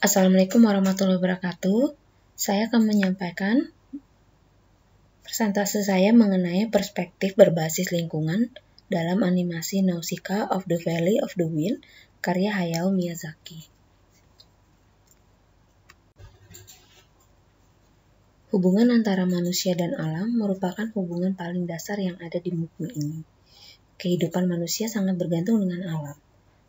Assalamualaikum warahmatullahi wabarakatuh. Saya akan menyampaikan presentasi saya mengenai perspektif berbasis lingkungan dalam animasi Nausicaa of the Valley of the Wind karya Hayao Miyazaki. Hubungan antara manusia dan alam merupakan hubungan paling dasar yang ada di buku ini. Kehidupan manusia sangat bergantung dengan alam.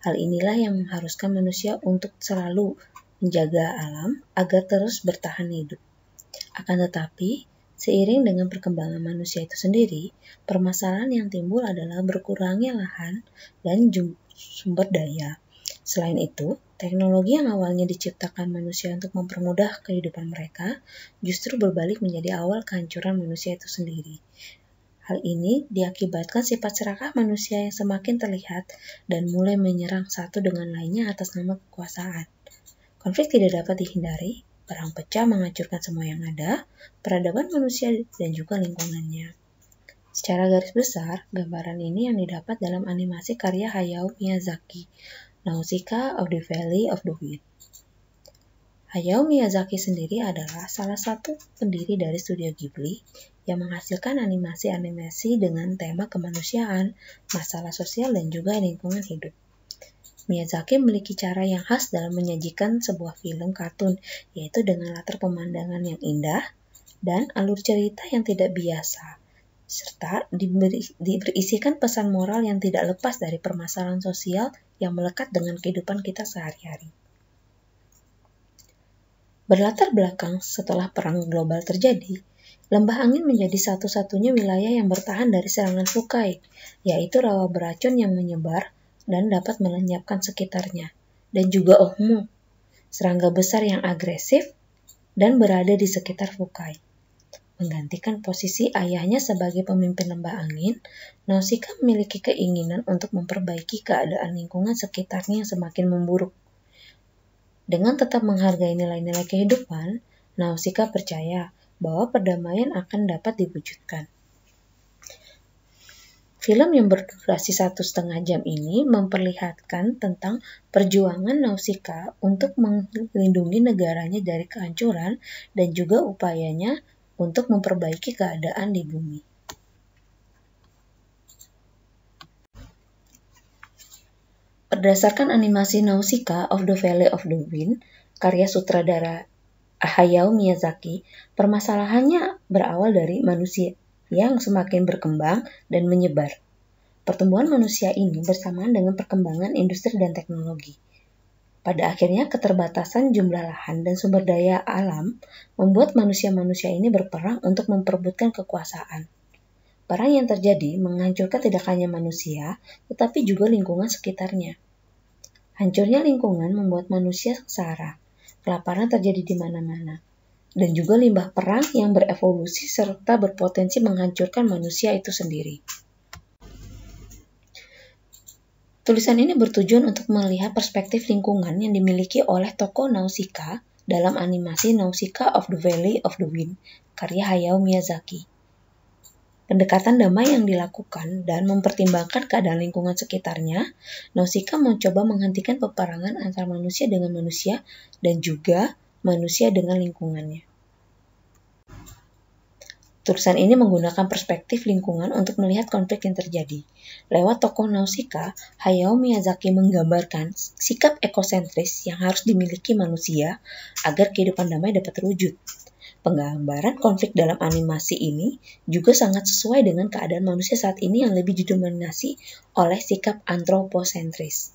Hal inilah yang mengharuskan manusia untuk selalu menjaga alam agar terus bertahan hidup. Akan tetapi, seiring dengan perkembangan manusia itu sendiri, permasalahan yang timbul adalah berkurangnya lahan dan sumber daya. Selain itu, teknologi yang awalnya diciptakan manusia untuk mempermudah kehidupan mereka justru berbalik menjadi awal kehancuran manusia itu sendiri. Hal ini diakibatkan sifat serakah manusia yang semakin terlihat dan mulai menyerang satu dengan lainnya atas nama kekuasaan. Konflik tidak dapat dihindari, perang pecah menghancurkan semua yang ada, peradaban manusia dan juga lingkungannya. Secara garis besar, gambaran ini yang didapat dalam animasi karya Hayao Miyazaki, Nausicaa of the Valley of the Wind. Hayao Miyazaki sendiri adalah salah satu pendiri dari studio Ghibli yang menghasilkan animasi-animasi dengan tema kemanusiaan, masalah sosial, dan juga lingkungan hidup. Miyazaki memiliki cara yang khas dalam menyajikan sebuah film kartun, yaitu dengan latar pemandangan yang indah dan alur cerita yang tidak biasa, serta diberisikan pesan moral yang tidak lepas dari permasalahan sosial yang melekat dengan kehidupan kita sehari-hari. Berlatar belakang setelah perang global terjadi, Lembah angin menjadi satu-satunya wilayah yang bertahan dari serangan Sukai, yaitu rawa beracun yang menyebar dan dapat melenyapkan sekitarnya, dan juga ohmu, serangga besar yang agresif dan berada di sekitar Fukai. Menggantikan posisi ayahnya sebagai pemimpin lembah angin, Nausicaa memiliki keinginan untuk memperbaiki keadaan lingkungan sekitarnya yang semakin memburuk. Dengan tetap menghargai nilai-nilai kehidupan, Nausicaa percaya bahwa perdamaian akan dapat diwujudkan. Film yang berdurasi satu setengah jam ini memperlihatkan tentang perjuangan Nausicaa untuk melindungi negaranya dari kehancuran dan juga upayanya untuk memperbaiki keadaan di bumi. Berdasarkan animasi Nausicaa of the Valley of the Wind, karya sutradara Hayao Miyazaki, permasalahannya berawal dari manusia yang semakin berkembang dan menyebar. Pertumbuhan manusia ini bersamaan dengan perkembangan industri dan teknologi. Pada akhirnya, keterbatasan jumlah lahan dan sumber daya alam membuat manusia-manusia ini berperang untuk memperebutkan kekuasaan. Perang yang terjadi menghancurkan tidak hanya manusia, tetapi juga lingkungan sekitarnya. Hancurnya lingkungan membuat manusia sengsara. Kelaparan terjadi di mana-mana dan juga limbah perang yang berevolusi serta berpotensi menghancurkan manusia itu sendiri. Tulisan ini bertujuan untuk melihat perspektif lingkungan yang dimiliki oleh tokoh Nausicaa dalam animasi Nausicaa of the Valley of the Wind karya Hayao Miyazaki. Pendekatan damai yang dilakukan dan mempertimbangkan keadaan lingkungan sekitarnya, Nausicaa mencoba menghentikan peperangan antar manusia dengan manusia dan juga manusia dengan lingkungannya. Tulisan ini menggunakan perspektif lingkungan untuk melihat konflik yang terjadi. Lewat tokoh Nausika, Hayao Miyazaki menggambarkan sikap ekosentris yang harus dimiliki manusia agar kehidupan damai dapat terwujud. Penggambaran konflik dalam animasi ini juga sangat sesuai dengan keadaan manusia saat ini yang lebih didominasi oleh sikap antroposentris.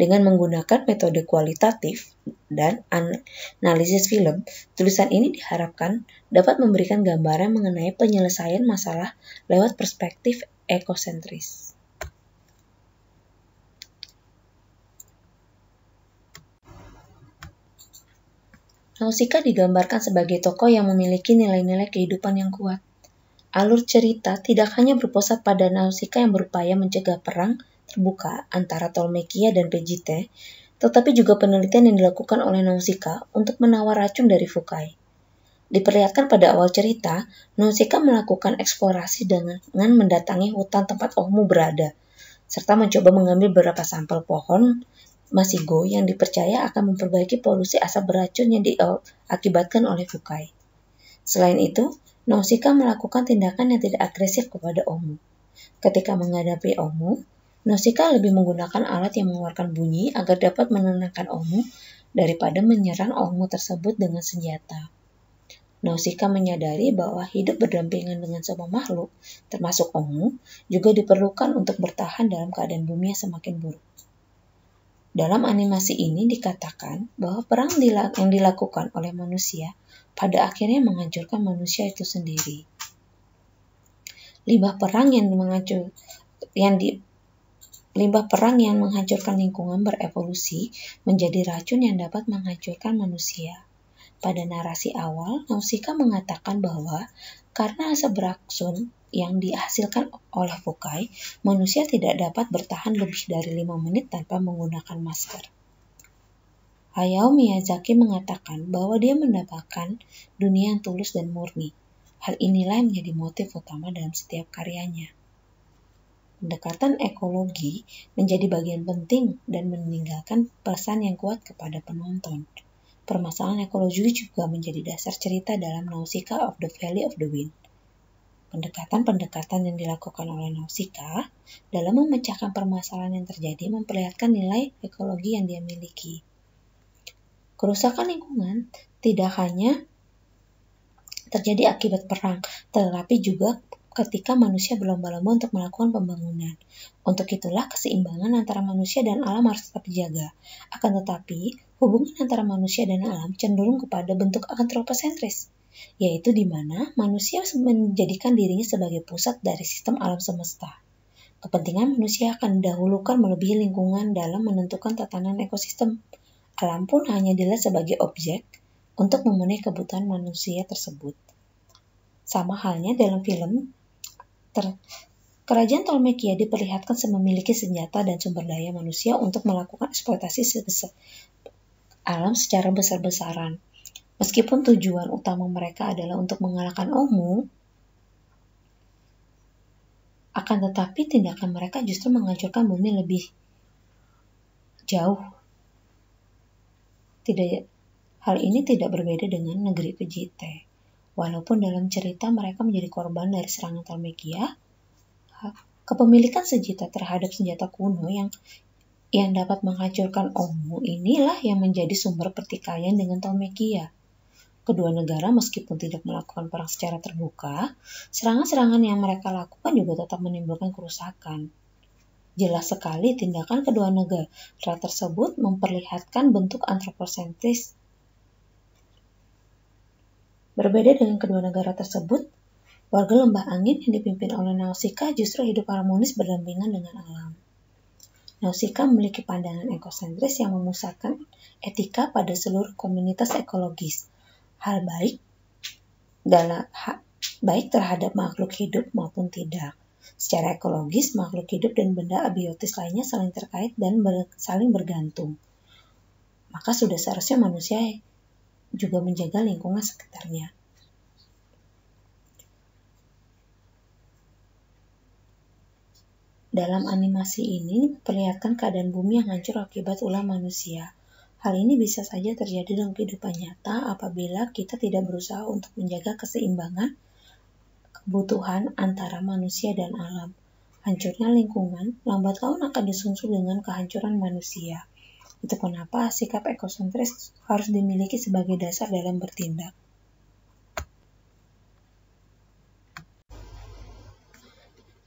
Dengan menggunakan metode kualitatif dan analisis film, tulisan ini diharapkan dapat memberikan gambaran mengenai penyelesaian masalah lewat perspektif ekosentris. Nausicaa digambarkan sebagai tokoh yang memiliki nilai-nilai kehidupan yang kuat. Alur cerita tidak hanya berpusat pada Nausicaa yang berupaya mencegah perang terbuka antara Tolmekia dan PGT, tetapi juga penelitian yang dilakukan oleh Nausicaa untuk menawar racun dari Fukai. Diperlihatkan pada awal cerita, Nausicaa melakukan eksplorasi dengan mendatangi hutan tempat Ohmu berada, serta mencoba mengambil beberapa sampel pohon masigo yang dipercaya akan memperbaiki polusi asap beracun yang diakibatkan eh, oleh Fukai. Selain itu, Nausicaa melakukan tindakan yang tidak agresif kepada Ohmu. Ketika menghadapi Omu, Nosika lebih menggunakan alat yang mengeluarkan bunyi agar dapat menenangkan Omu daripada menyerang Omu tersebut dengan senjata. Nausika menyadari bahwa hidup berdampingan dengan semua makhluk, termasuk Omu, juga diperlukan untuk bertahan dalam keadaan bumi yang semakin buruk. Dalam animasi ini dikatakan bahwa perang yang dilakukan oleh manusia pada akhirnya menghancurkan manusia itu sendiri. Limbah perang yang yang di, Limbah perang yang menghancurkan lingkungan berevolusi menjadi racun yang dapat menghancurkan manusia. Pada narasi awal, Nausicaa mengatakan bahwa karena asap beracun yang dihasilkan oleh Fukai, manusia tidak dapat bertahan lebih dari lima menit tanpa menggunakan masker. Hayao Miyazaki mengatakan bahwa dia mendapatkan dunia yang tulus dan murni. Hal inilah yang menjadi motif utama dalam setiap karyanya pendekatan ekologi menjadi bagian penting dan meninggalkan pesan yang kuat kepada penonton. Permasalahan ekologi juga menjadi dasar cerita dalam Nausicaa of the Valley of the Wind. Pendekatan-pendekatan yang dilakukan oleh Nausicaa dalam memecahkan permasalahan yang terjadi memperlihatkan nilai ekologi yang dia miliki. Kerusakan lingkungan tidak hanya terjadi akibat perang, tetapi juga ketika manusia berlomba-lomba untuk melakukan pembangunan. Untuk itulah keseimbangan antara manusia dan alam harus tetap dijaga. Akan tetapi, hubungan antara manusia dan alam cenderung kepada bentuk antroposentris, yaitu di mana manusia menjadikan dirinya sebagai pusat dari sistem alam semesta. Kepentingan manusia akan didahulukan melebihi lingkungan dalam menentukan tatanan ekosistem. Alam pun hanya dilihat sebagai objek untuk memenuhi kebutuhan manusia tersebut. Sama halnya dalam film Ter Kerajaan Tolmekia diperlihatkan memiliki senjata dan sumber daya manusia untuk melakukan eksploitasi sebesar alam secara besar-besaran. Meskipun tujuan utama mereka adalah untuk mengalahkan Omu, akan tetapi tindakan mereka justru menghancurkan bumi lebih jauh. Tidak, hal ini tidak berbeda dengan negeri Kejite. Walaupun dalam cerita mereka menjadi korban dari serangan Talmegia, eh, kepemilikan senjata terhadap senjata kuno yang yang dapat menghancurkan Omu inilah yang menjadi sumber pertikaian dengan Talmegia. Kedua negara meskipun tidak melakukan perang secara terbuka, serangan-serangan yang mereka lakukan juga tetap menimbulkan kerusakan. Jelas sekali tindakan kedua negara tersebut memperlihatkan bentuk antroposentris Berbeda dengan kedua negara tersebut, warga lembah angin yang dipimpin oleh Nausicaa justru hidup harmonis berdampingan dengan alam. Nausicaa memiliki pandangan ekosentris yang memusatkan etika pada seluruh komunitas ekologis. Hal baik dalam hak baik terhadap makhluk hidup maupun tidak. Secara ekologis, makhluk hidup dan benda abiotis lainnya saling terkait dan ber, saling bergantung. Maka sudah seharusnya manusia juga menjaga lingkungan sekitarnya. Dalam animasi ini perlihatkan keadaan bumi yang hancur akibat ulah manusia. Hal ini bisa saja terjadi dalam kehidupan nyata apabila kita tidak berusaha untuk menjaga keseimbangan kebutuhan antara manusia dan alam. Hancurnya lingkungan lambat laun akan disusul dengan kehancuran manusia. Itu kenapa sikap ekosentris harus dimiliki sebagai dasar dalam bertindak.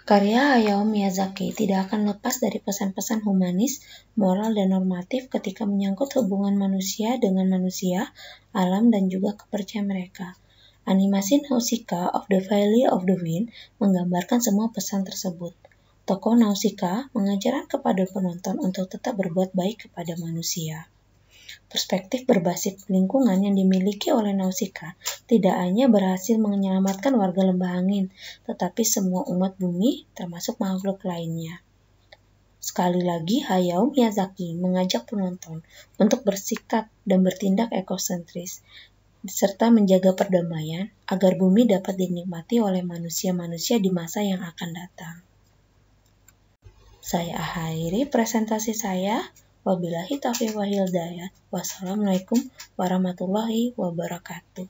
Karya Hayao Miyazaki tidak akan lepas dari pesan-pesan humanis, moral, dan normatif ketika menyangkut hubungan manusia dengan manusia, alam, dan juga kepercayaan mereka. Animasi Nausicaa of the Valley of the Wind menggambarkan semua pesan tersebut. Tokoh Nausika mengajarkan kepada penonton untuk tetap berbuat baik kepada manusia. Perspektif berbasis lingkungan yang dimiliki oleh Nausika tidak hanya berhasil menyelamatkan warga lembah angin, tetapi semua umat bumi termasuk makhluk lainnya. Sekali lagi, Hayao Miyazaki mengajak penonton untuk bersikap dan bertindak ekosentris, serta menjaga perdamaian agar bumi dapat dinikmati oleh manusia-manusia di masa yang akan datang. Saya akhiri presentasi saya. Wabillahi taufiq wa hidayah. Wassalamualaikum warahmatullahi wabarakatuh.